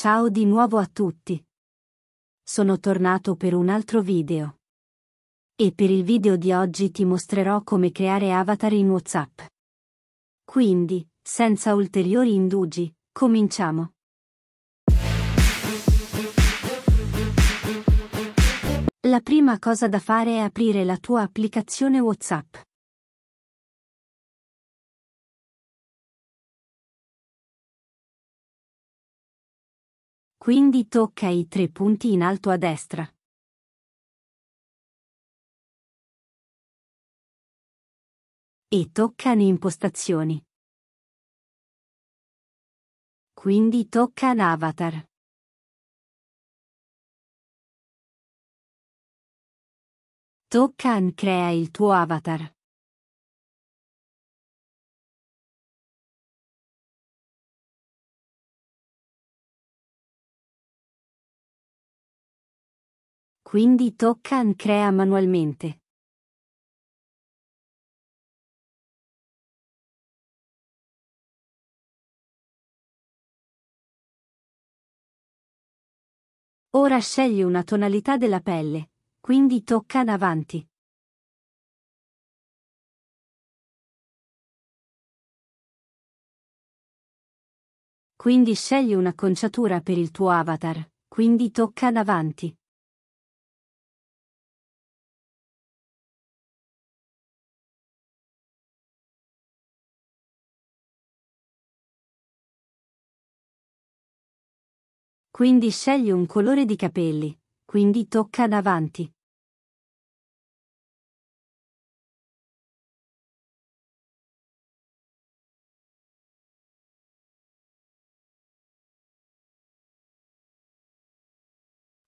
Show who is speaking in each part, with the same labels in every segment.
Speaker 1: Ciao di nuovo a tutti. Sono tornato per un altro video. E per il video di oggi ti mostrerò come creare avatar in WhatsApp. Quindi, senza ulteriori indugi, cominciamo. La prima cosa da fare è aprire la tua applicazione WhatsApp.
Speaker 2: Quindi tocca i tre punti in alto a destra. E tocca in impostazioni. Quindi tocca l'avatar. Tocca an crea il tuo avatar. Quindi tocca and crea manualmente. Ora scegli una tonalità della pelle, quindi tocca an avanti. Quindi scegli un'acconciatura per il tuo avatar, quindi tocca an avanti. Quindi scegli un colore di capelli, quindi tocca davanti.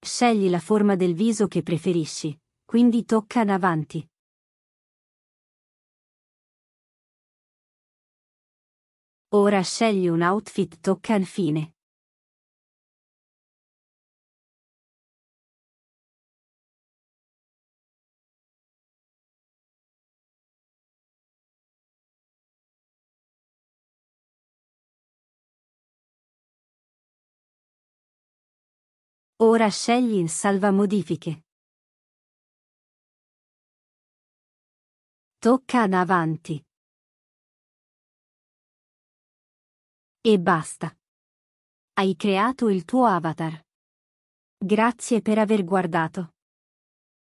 Speaker 2: Scegli la forma del viso che preferisci, quindi tocca davanti. Ora scegli un outfit tocca al fine. Ora scegli in Salva modifiche. Tocca ad avanti. E basta. Hai creato il tuo avatar. Grazie per aver guardato.